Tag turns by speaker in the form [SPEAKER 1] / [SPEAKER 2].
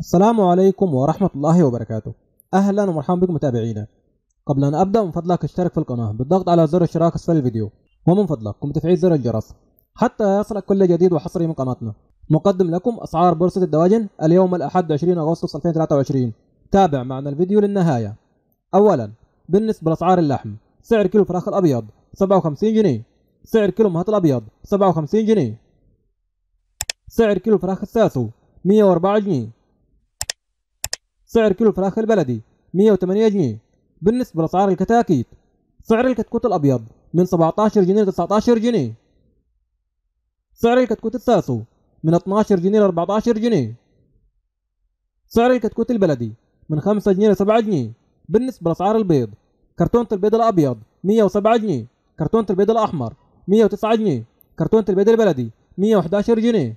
[SPEAKER 1] السلام عليكم ورحمة الله وبركاته أهلا ومرحبا بكم متابعينا قبل أن أبدأ من فضلك اشترك في القناة بالضغط على زر الاشتراك أسفل الفيديو ومن فضلك قم تفعيل زر الجرس حتى يصلك كل جديد وحصري من قناتنا مقدم لكم أسعار بورصة الدواجن اليوم الأحد 20 أغسطس 2023 تابع معنا الفيديو للنهاية أولا بالنسبة لأسعار اللحم سعر كيلو فراخ الأبيض 57 جنيه سعر كيلو مهات الأبيض 57 جنيه سعر كيلو فراخ الساسو 104 جنيه سعر كيلو الفراخ البلدي 108 جنيه بالنسبة لأسعار الكتاكيت سعر الكتكوت الأبيض من 17 جنيه ل 19 جنيه سعر الكتكوت الساسو من 12 جنيه ل 14 جنيه سعر الكتكوت البلدي من 5 جنيه ل 7 جنيه بالنسبة لأسعار البيض كرتونة البيض الأبيض 107 جنيه كرتونة البيض الأحمر 109 جنيه كرتونة البيض البلدي 111 جنيه